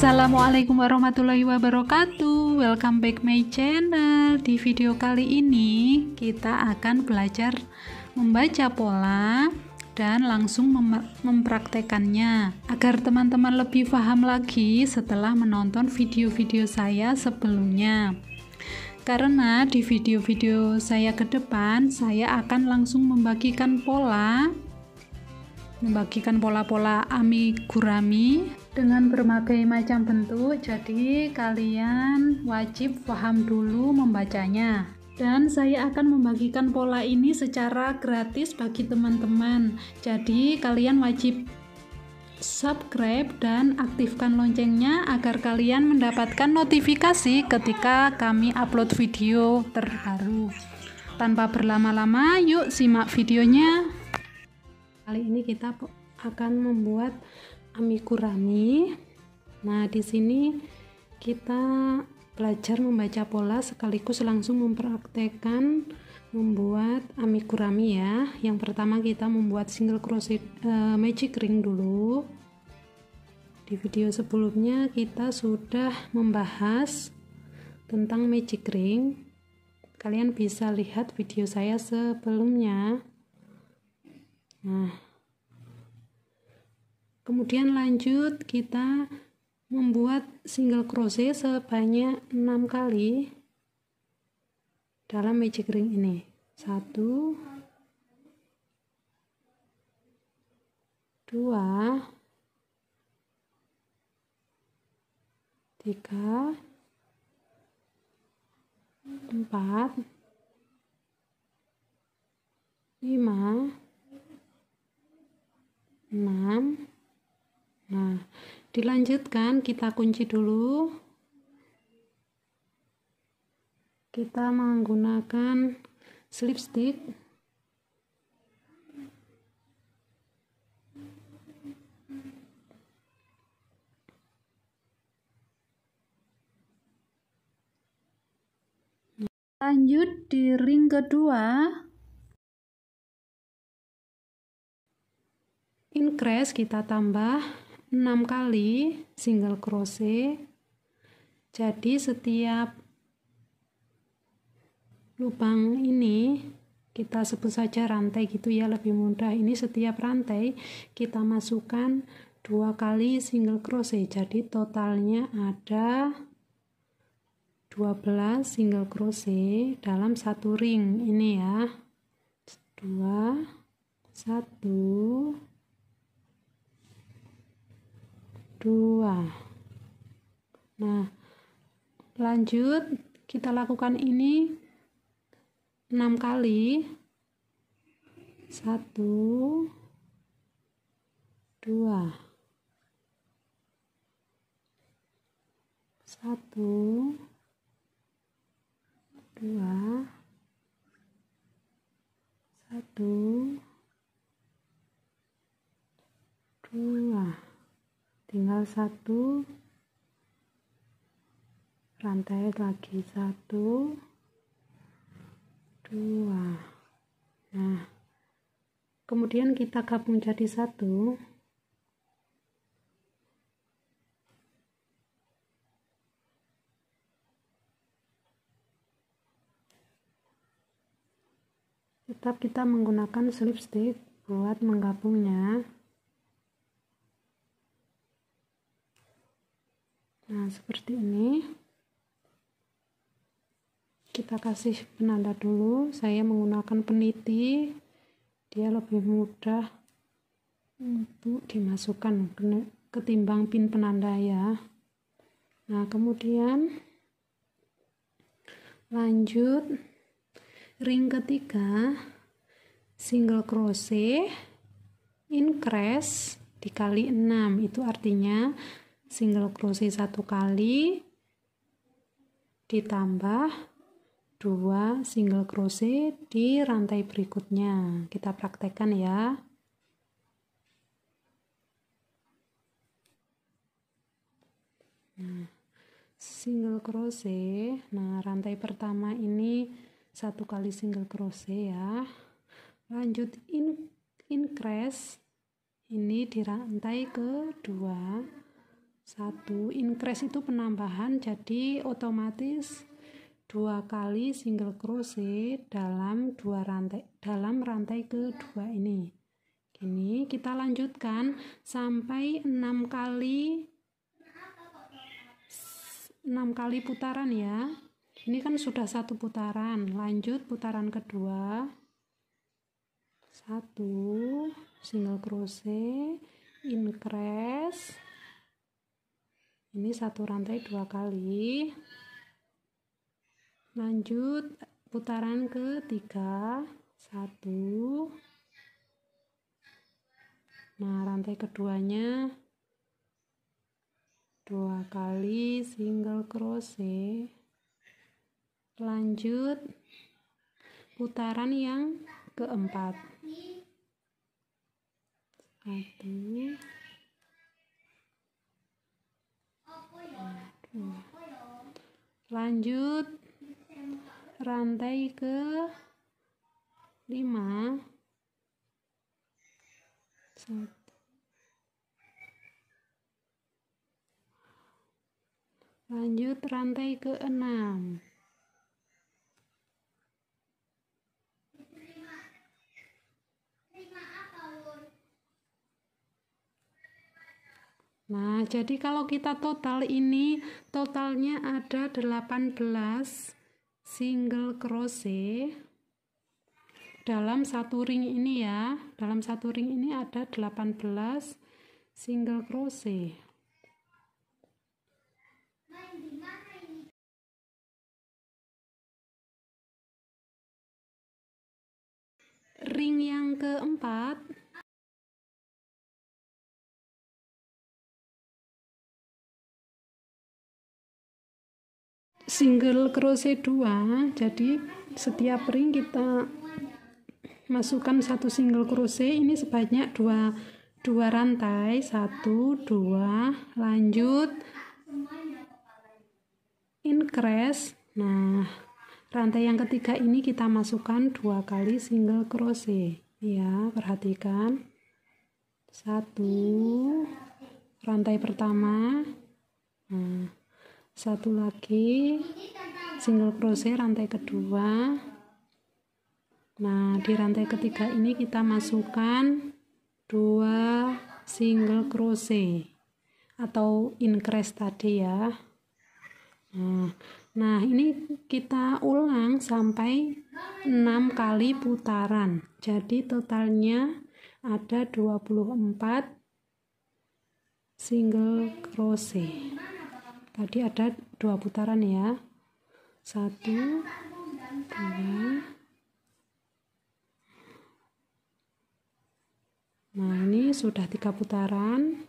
Assalamualaikum warahmatullahi wabarakatuh Welcome back my channel Di video kali ini kita akan belajar membaca pola dan langsung mem mempraktekannya agar teman-teman lebih paham lagi setelah menonton video-video saya sebelumnya karena di video-video saya ke depan saya akan langsung membagikan pola membagikan pola-pola amigurami dengan berbagai macam bentuk jadi kalian wajib paham dulu membacanya dan saya akan membagikan pola ini secara gratis bagi teman-teman. Jadi, kalian wajib subscribe dan aktifkan loncengnya agar kalian mendapatkan notifikasi ketika kami upload video terbaru. Tanpa berlama-lama, yuk simak videonya kali ini kita akan membuat amigurami. nah di sini kita belajar membaca pola sekaligus langsung mempraktekkan membuat amigurami ya yang pertama kita membuat single crochet uh, magic ring dulu di video sebelumnya kita sudah membahas tentang magic ring kalian bisa lihat video saya sebelumnya Nah, kemudian lanjut kita membuat single crochet sebanyak 6 kali dalam magic ring ini. 1 2 3 4 5 6 nah dilanjutkan kita kunci dulu kita menggunakan slip stick lanjut di ring kedua increase kita tambah 6 kali single crochet jadi setiap lubang ini kita sebut saja rantai gitu ya lebih mudah ini setiap rantai kita masukkan dua kali single crochet jadi totalnya ada 12 single crochet dalam satu ring ini ya 2 1 dua. nah lanjut kita lakukan ini enam kali satu dua satu dua satu dua tinggal satu rantai lagi satu dua nah kemudian kita gabung jadi satu tetap kita menggunakan slip stitch buat menggabungnya Nah, seperti ini. Kita kasih penanda dulu. Saya menggunakan peniti. Dia lebih mudah untuk dimasukkan ketimbang pin penanda ya. Nah, kemudian lanjut ring ketiga single crochet increase dikali 6 itu artinya single crochet satu kali ditambah dua single crochet di rantai berikutnya kita praktekkan ya nah, single crochet nah rantai pertama ini satu kali single crochet ya lanjut in increase ini di rantai kedua satu Increase itu penambahan, jadi otomatis dua kali single crochet dalam dua rantai dalam rantai kedua ini. Ini kita lanjutkan sampai 6 kali 6 kali putaran ya. Ini kan sudah satu putaran. Lanjut putaran kedua. Satu single crochet, increase ini satu rantai dua kali lanjut putaran ketiga satu nah rantai keduanya dua kali single crochet lanjut putaran yang keempat satu lanjut rantai ke lima. lanjut rantai ke enam. Nah, jadi kalau kita total ini totalnya ada 18 single crochet dalam satu ring ini ya. Dalam satu ring ini ada 18 single crochet. Ring yang keempat single crochet 2 jadi setiap ring kita masukkan satu single crochet ini sebanyak dua dua rantai satu dua lanjut increase nah rantai yang ketiga ini kita masukkan dua kali single crochet ya perhatikan satu rantai pertama nah satu lagi single crochet rantai kedua nah di rantai ketiga ini kita masukkan dua single crochet atau increase tadi ya nah, nah ini kita ulang sampai 6 kali putaran jadi totalnya ada 24 single crochet tadi ada dua putaran ya satu dua nah ini sudah tiga putaran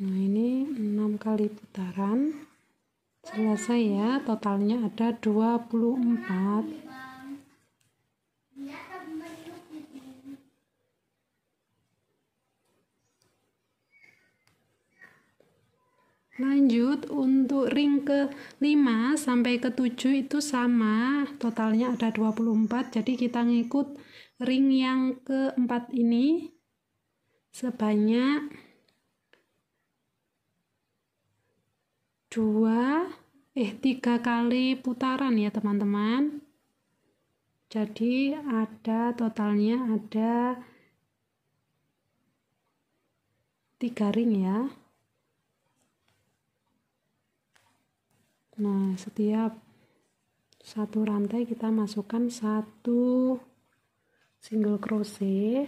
nah ini 6 kali putaran selesai ya totalnya ada 24 Lanjut untuk ring ke 5 sampai ke 7 itu sama, totalnya ada 24. Jadi kita ngikut ring yang keempat ini sebanyak dua eh tiga kali putaran ya teman-teman jadi ada totalnya ada tiga ring ya nah setiap satu rantai kita masukkan satu single crochet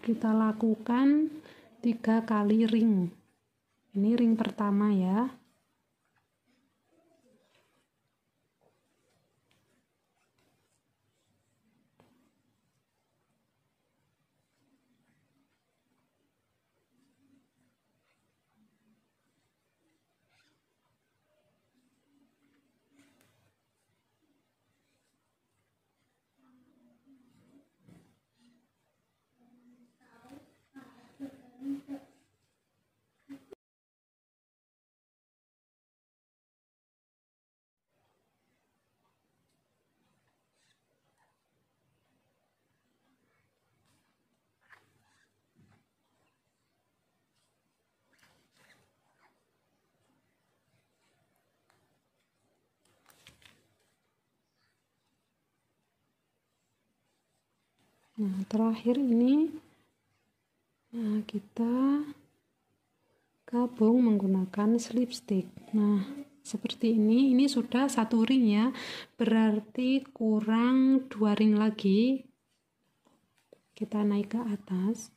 kita lakukan tiga kali ring ini ring pertama ya nah terakhir ini nah, kita gabung menggunakan slip stick nah seperti ini ini sudah satu ring ya berarti kurang dua ring lagi kita naik ke atas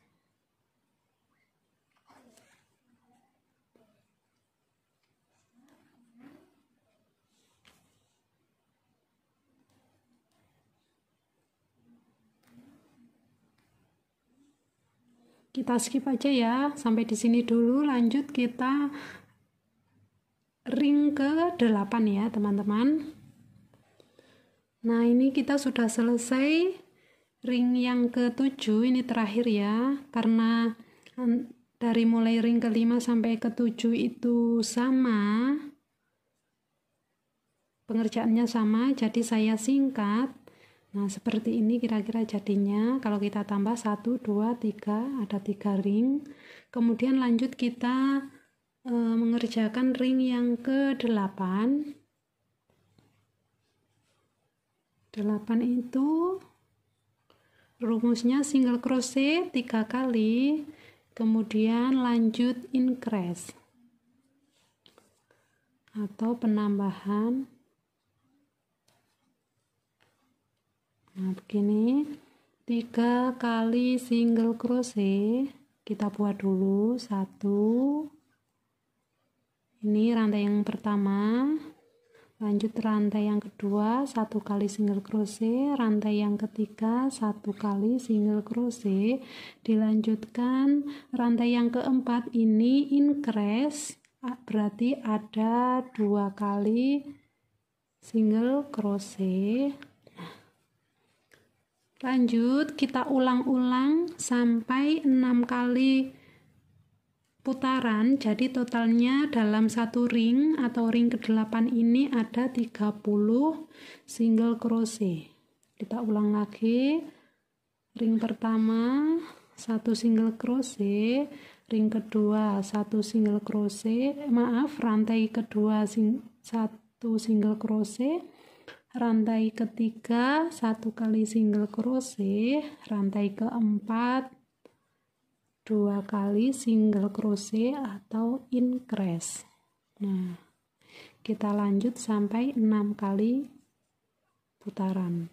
kita skip aja ya sampai di sini dulu lanjut kita ring ke 8 ya teman-teman nah ini kita sudah selesai ring yang ke 7 ini terakhir ya karena dari mulai ring kelima sampai ke 7 itu sama pengerjaannya sama jadi saya singkat Nah, seperti ini kira-kira jadinya kalau kita tambah 1, 2, 3, ada 3 ring. Kemudian lanjut kita e, mengerjakan ring yang ke-8. 8 itu rumusnya single crochet 3 kali, kemudian lanjut increase atau penambahan begini tiga kali single crochet kita buat dulu satu ini rantai yang pertama lanjut rantai yang kedua satu kali single crochet rantai yang ketiga satu kali single crochet dilanjutkan rantai yang keempat ini increase ah, berarti ada dua kali single crochet Lanjut, kita ulang-ulang sampai 6 kali putaran. Jadi totalnya dalam satu ring atau ring ke-8 ini ada 30 single crochet. Kita ulang lagi. Ring pertama satu single crochet, ring kedua satu single crochet, maaf rantai kedua sing, satu single crochet rantai ketiga satu kali single crochet rantai keempat dua kali single crochet atau increase nah kita lanjut sampai enam kali putaran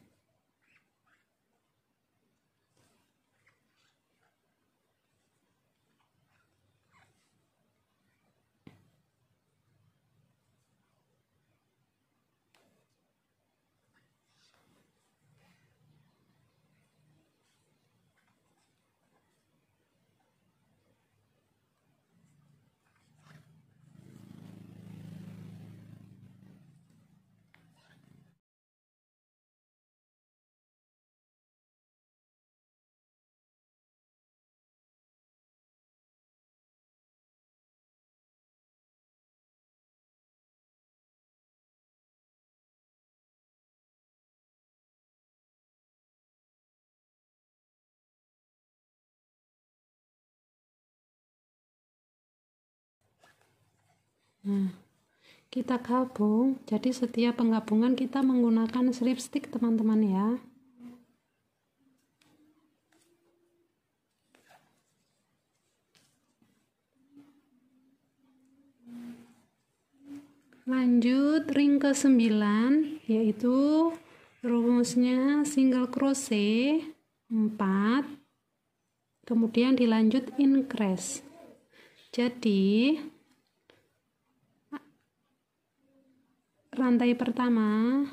Nah, kita gabung. Jadi setiap penggabungan kita menggunakan slipstick teman-teman ya. Lanjut ring ke 9 yaitu rumusnya single crochet 4 kemudian dilanjut increase. Jadi rantai pertama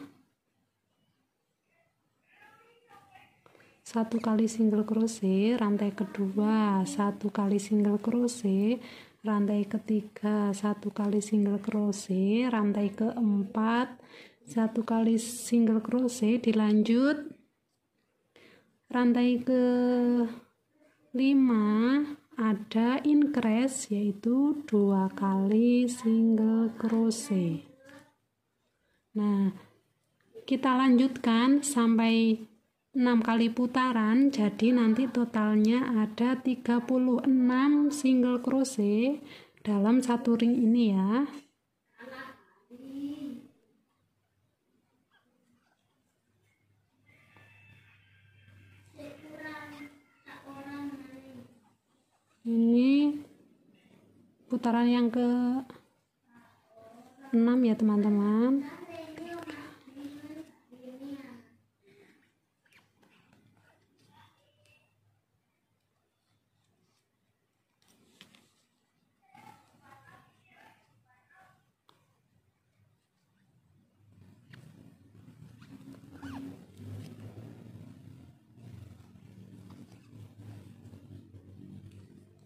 satu kali single crochet rantai kedua satu kali single crochet rantai ketiga satu kali single crochet rantai keempat satu kali single crochet dilanjut rantai ke lima ada increase yaitu dua kali single crochet Nah, kita lanjutkan sampai 6 kali putaran jadi nanti totalnya ada 36 single crochet dalam satu ring ini ya ini putaran yang ke 6 ya teman-teman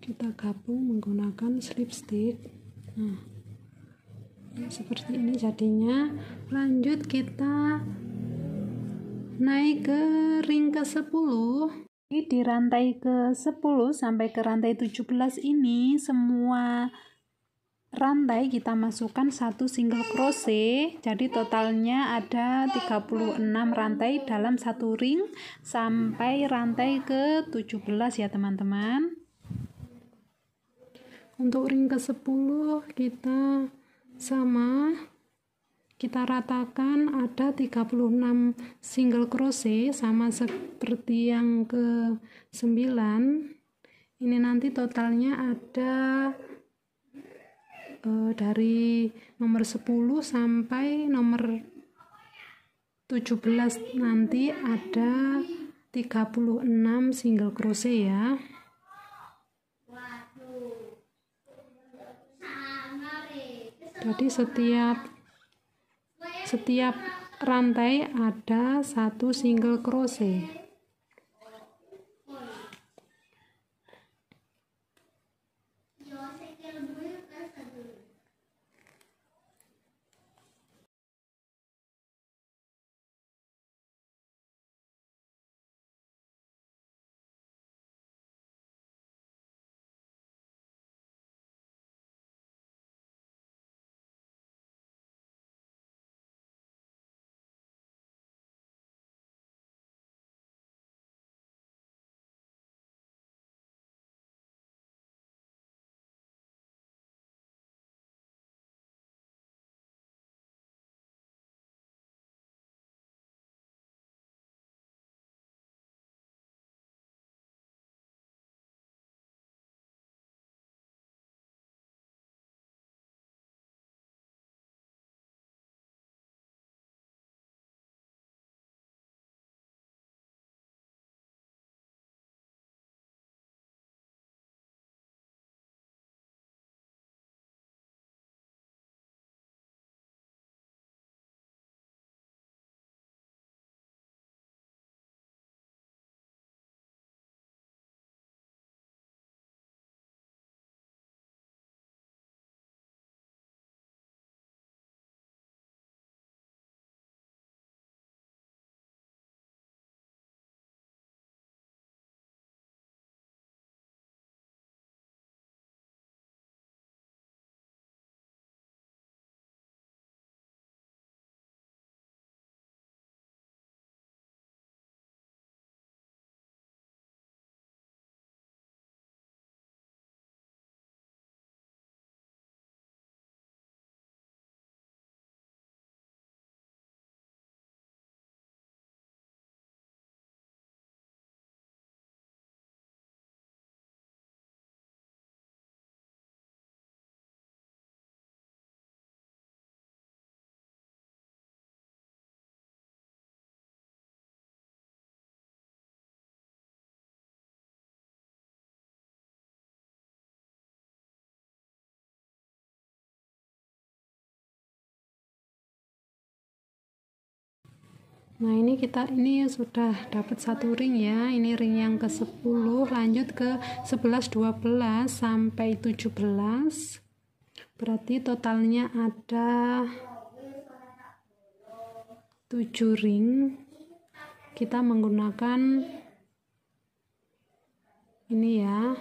kita gabung menggunakan slip stitch nah ya, seperti ini jadinya lanjut kita naik ke ring ke 10 jadi di rantai ke 10 sampai ke rantai 17 ini semua rantai kita masukkan satu single crochet jadi totalnya ada 36 rantai dalam satu ring sampai rantai ke 17 ya teman-teman untuk ring ke-10 kita sama kita ratakan ada 36 single crochet sama seperti yang ke 9 ini nanti totalnya ada e, dari nomor 10 sampai nomor 17 nanti ada 36 single crochet ya jadi setiap setiap rantai ada satu single crochet Nah ini kita ini sudah dapat satu ring ya ini ring yang ke 10 lanjut ke 11 12 sampai 17 berarti totalnya ada 7 ring kita menggunakan ini ya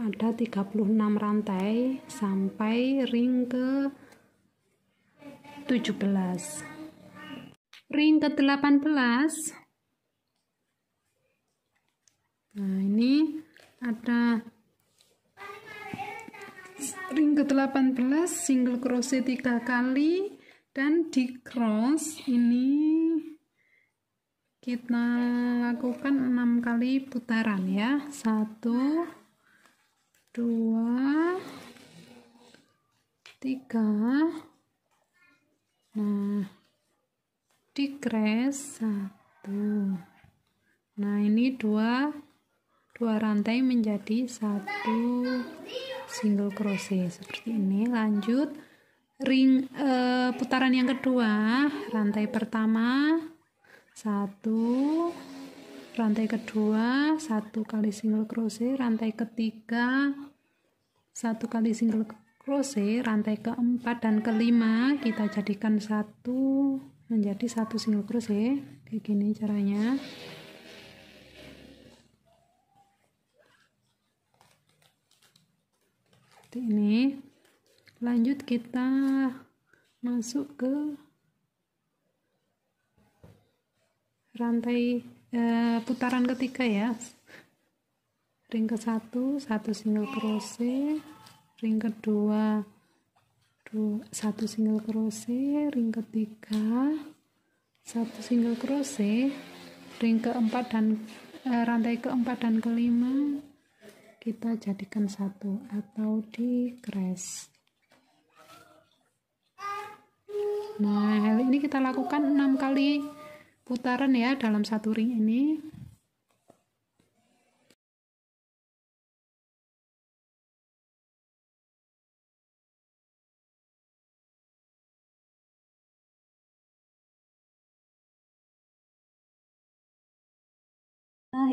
ada 36 rantai sampai ring ke 17 ring ke-18 nah ini ada ring ke-18 single crochet 3 kali dan di cross ini kita lakukan 6 kali putaran ya 1 2 3 nah di digress satu, nah ini dua dua rantai menjadi satu single crochet seperti ini lanjut ring eh, putaran yang kedua rantai pertama satu rantai kedua satu kali single crochet rantai ketiga satu kali single crochet rantai keempat dan kelima kita jadikan satu menjadi satu single crochet ya. kayak gini caranya seperti ini lanjut kita masuk ke rantai eh, putaran ketiga ya ring ke satu satu single crochet ya. ring kedua satu single crochet ring ketiga satu single crochet ring keempat dan eh, rantai keempat dan kelima kita jadikan satu atau di crash nah ini kita lakukan enam kali putaran ya dalam satu ring ini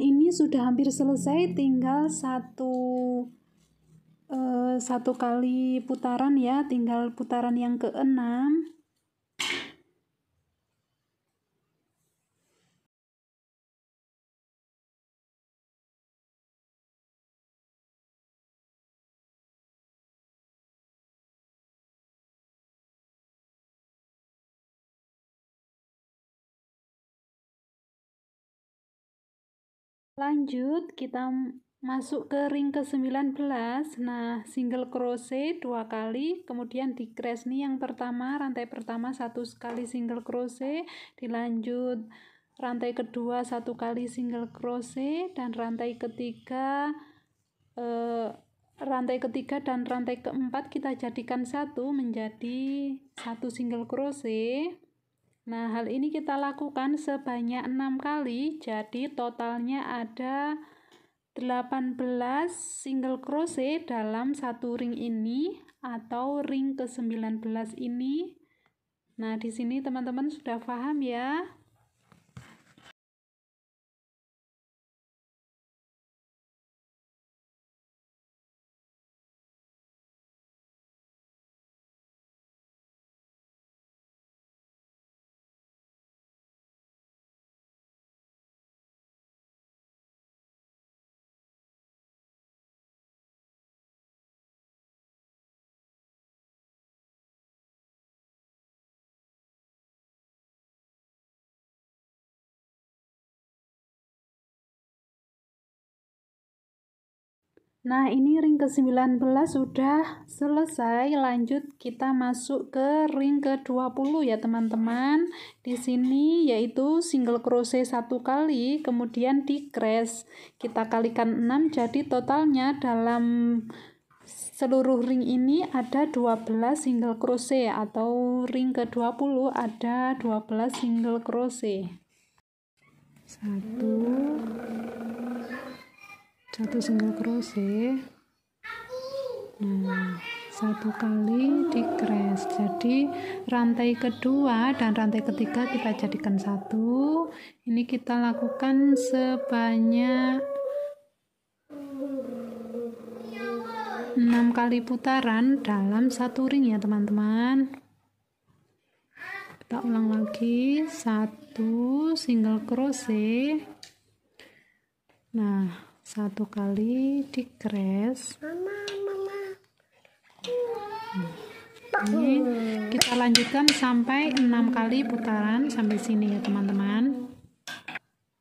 ini sudah hampir selesai tinggal satu uh, satu kali putaran ya tinggal putaran yang keenam lanjut kita masuk ke ring ke 19 nah single crochet dua kali kemudian di kresni yang pertama rantai pertama satu kali single crochet dilanjut rantai kedua satu kali single crochet dan rantai ketiga eh, rantai ketiga dan rantai keempat kita jadikan satu menjadi satu single crochet Nah, hal ini kita lakukan sebanyak 6 kali, jadi totalnya ada 18 single crochet dalam satu ring ini atau ring ke-19 ini. Nah, di sini teman-teman sudah paham ya. Nah, ini ring ke-19 sudah selesai. Lanjut kita masuk ke ring ke-20 ya, teman-teman. Di sini yaitu single crochet satu kali, kemudian di crash. Kita kalikan 6 jadi totalnya dalam seluruh ring ini ada 12 single crochet atau ring ke-20 ada 12 single crochet. satu satu single crochet nah satu kali di crash jadi rantai kedua dan rantai ketiga kita jadikan satu ini kita lakukan sebanyak enam kali putaran dalam satu ring ya teman-teman kita ulang lagi satu single crochet nah satu kali di kres ini kita lanjutkan sampai enam kali putaran sampai sini ya teman-teman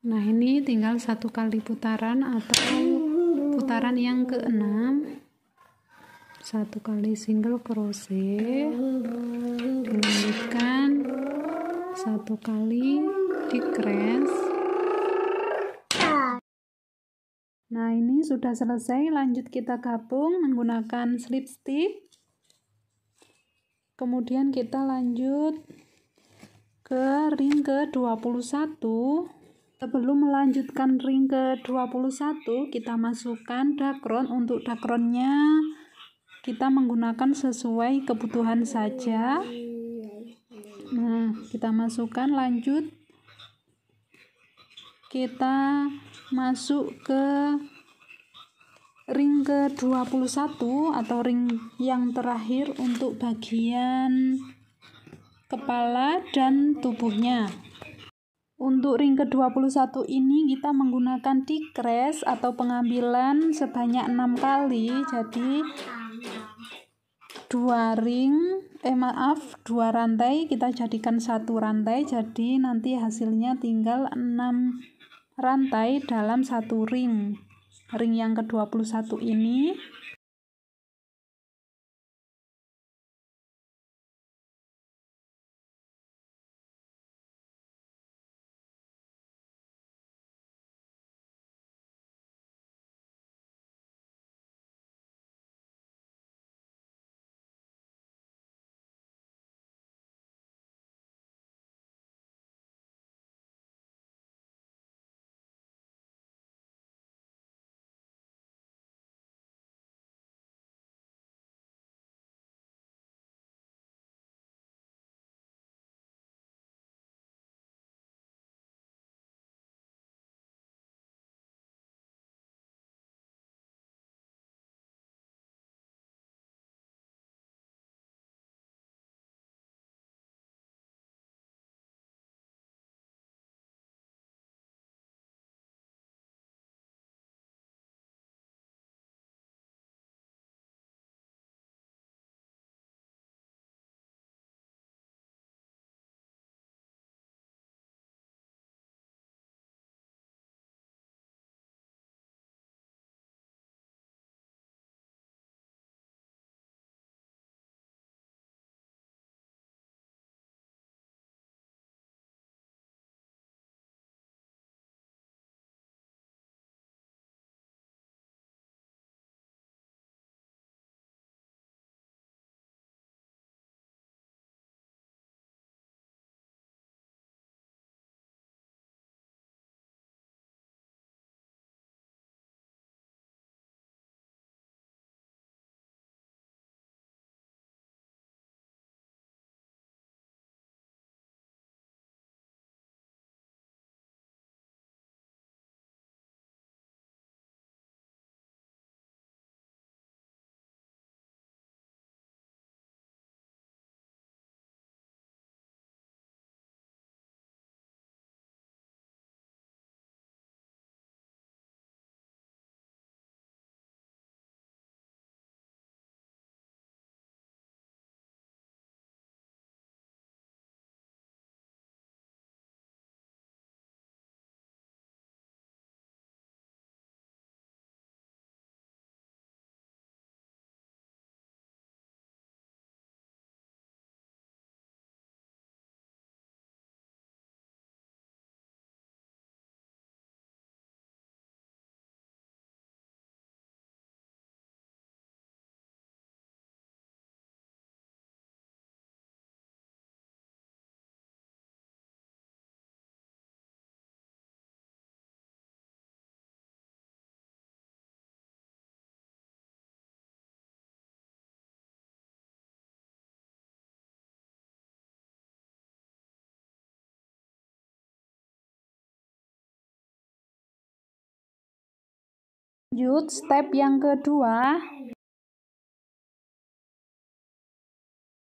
nah ini tinggal satu kali putaran atau putaran yang keenam satu kali single crochet dilanjutkan satu kali di crash Nah, ini sudah selesai. Lanjut kita gabung menggunakan slip stitch. Kemudian kita lanjut ke ring ke-21. Sebelum melanjutkan ring ke-21, kita masukkan dakron. Untuk dakronnya kita menggunakan sesuai kebutuhan saja. Nah, kita masukkan lanjut kita masuk ke ring ke 21 atau ring yang terakhir untuk bagian kepala dan tubuhnya untuk ring ke-21 ini kita menggunakan dikres atau pengambilan sebanyak 6 kali. Jadi 2 ring, eh maaf, 2 rantai kita jadikan satu rantai. Jadi nanti hasilnya tinggal 6 rantai dalam satu ring. Ring yang ke-21 ini Lanjut step yang kedua.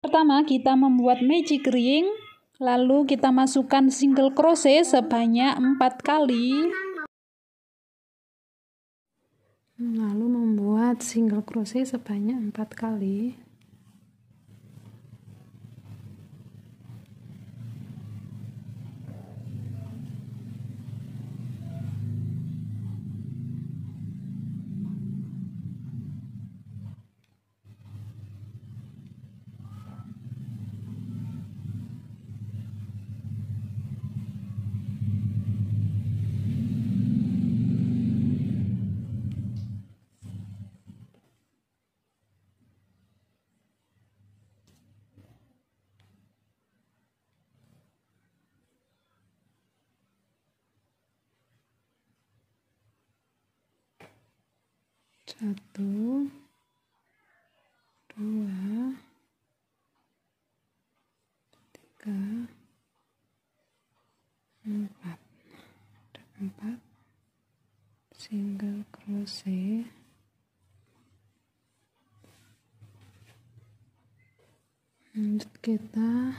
Pertama, kita membuat magic ring, lalu kita masukkan single crochet sebanyak 4 kali. Lalu membuat single crochet sebanyak 4 kali. satu dua tiga empat ada empat single crochet lanjut kita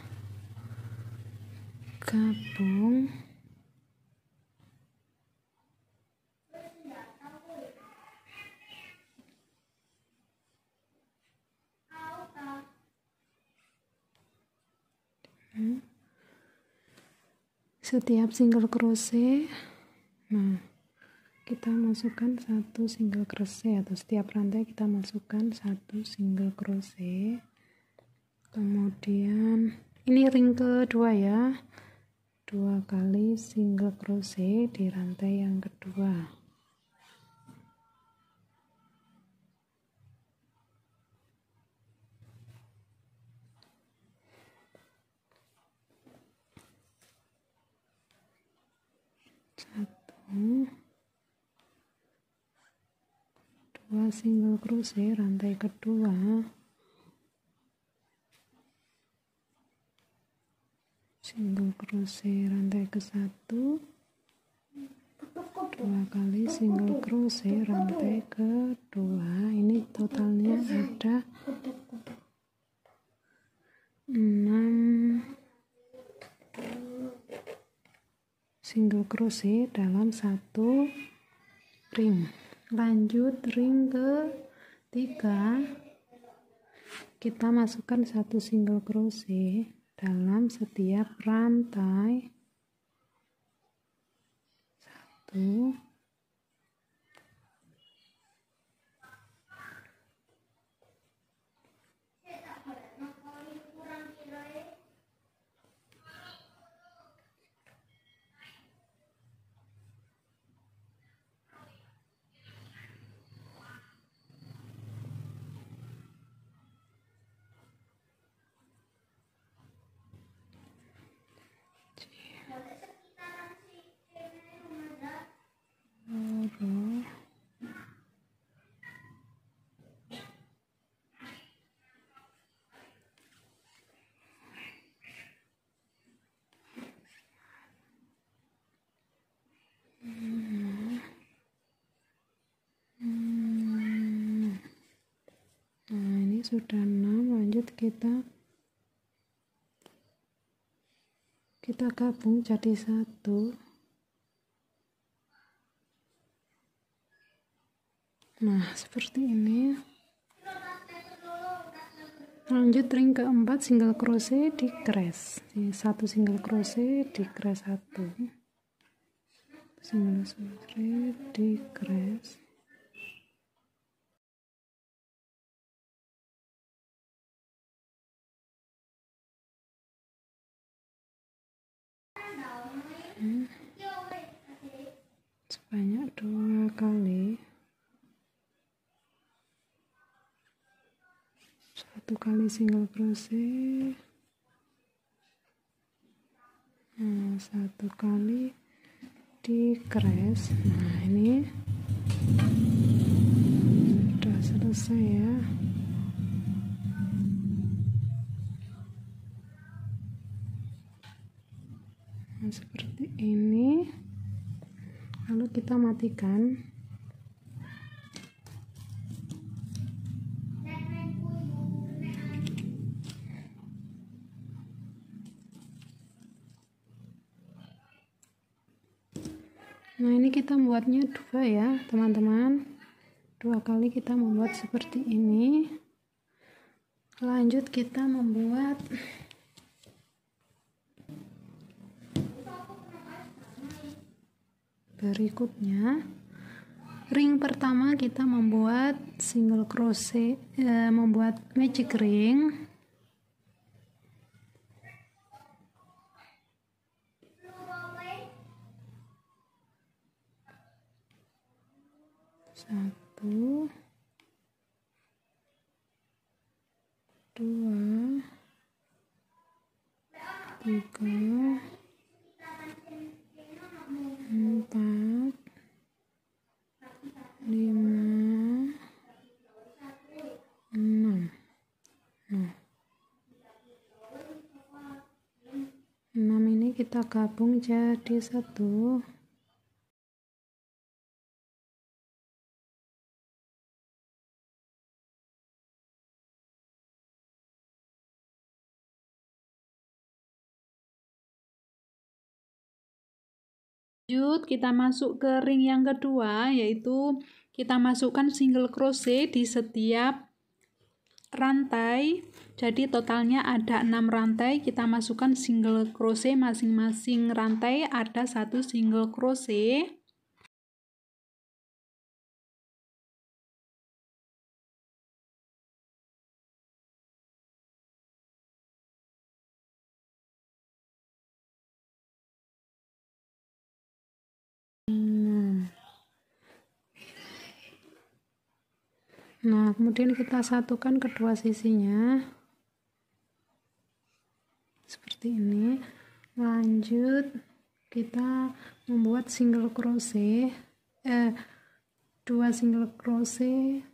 gabung setiap single crochet nah kita masukkan satu single crochet atau setiap rantai kita masukkan satu single crochet kemudian ini ring kedua ya dua kali single crochet di rantai yang kedua dua single crochet ya, rantai kedua single crochet ya, rantai ke satu dua kali single crochet ya, rantai kedua ini totalnya ada enam single crochet dalam satu ring lanjut ring ke tiga kita masukkan satu single crochet dalam setiap rantai satu sudah 6 lanjut kita kita gabung jadi satu nah seperti ini lanjut ring keempat single crochet di crash satu single crochet di crash satu single crochet di crash sebanyak dua kali satu kali single crochet nah satu kali di crash nah ini sudah selesai ya seperti ini lalu kita matikan nah ini kita membuatnya dua ya teman-teman dua kali kita membuat seperti ini lanjut kita membuat berikutnya ring pertama kita membuat single crochet eh, membuat magic ring satu dua tiga empat lima enam nah enam ini kita gabung jadi satu Lanjut, kita masuk ke ring yang kedua, yaitu kita masukkan single crochet di setiap rantai. Jadi totalnya ada 6 rantai, kita masukkan single crochet masing-masing rantai ada satu single crochet. Nah, kemudian kita satukan kedua sisinya. Seperti ini. Lanjut, kita membuat single crochet eh dua single crochet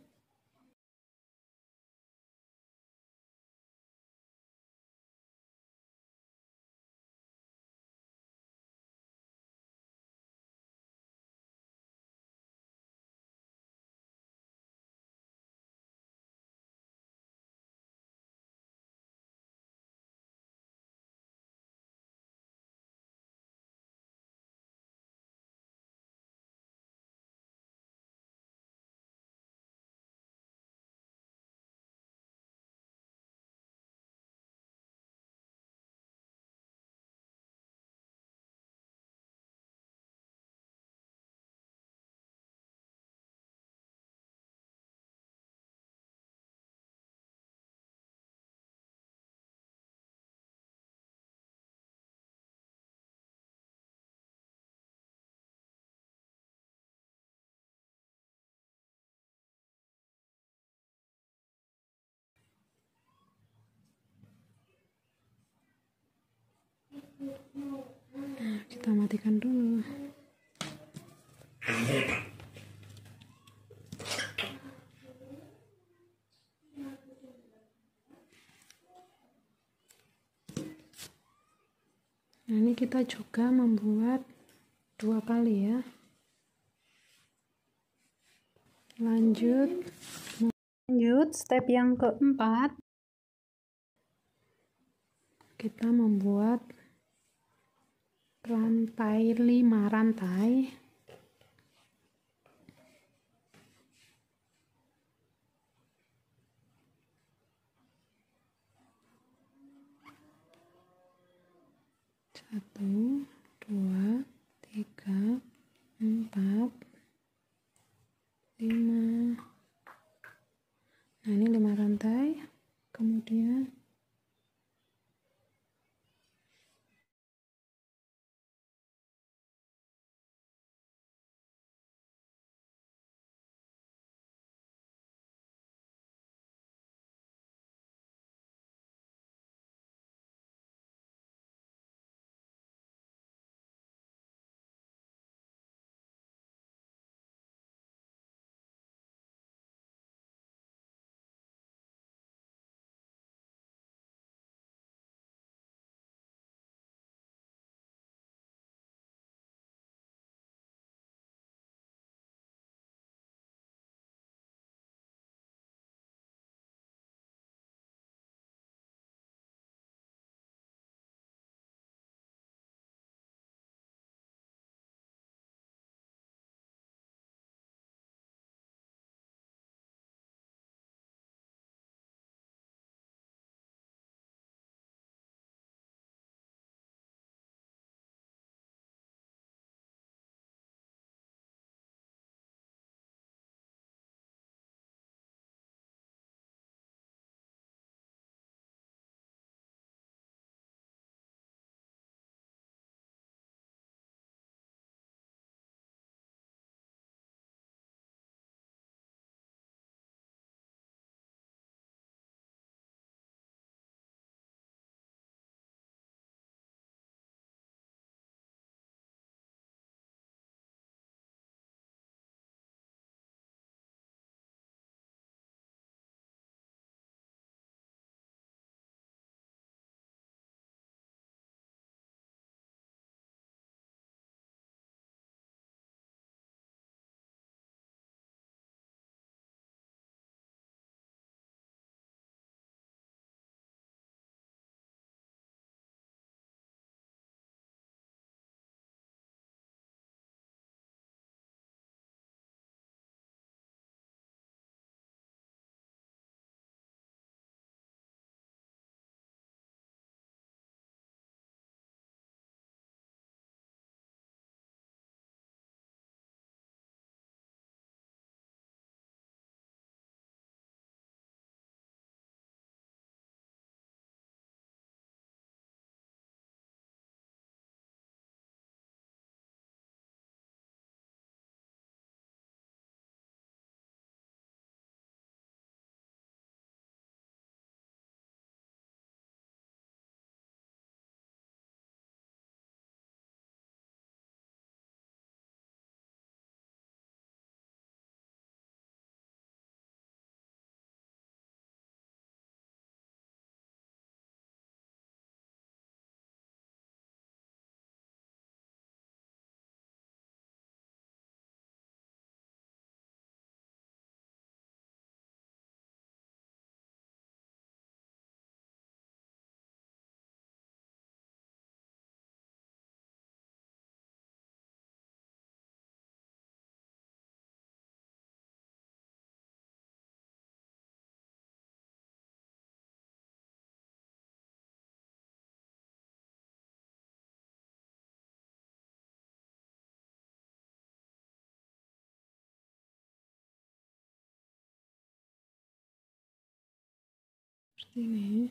Nah, kita matikan dulu nah ini kita juga membuat dua kali ya lanjut lanjut step yang keempat kita membuat rantai 5 rantai satu dua tiga empat lima nah ini lima rantai kemudian 嗯。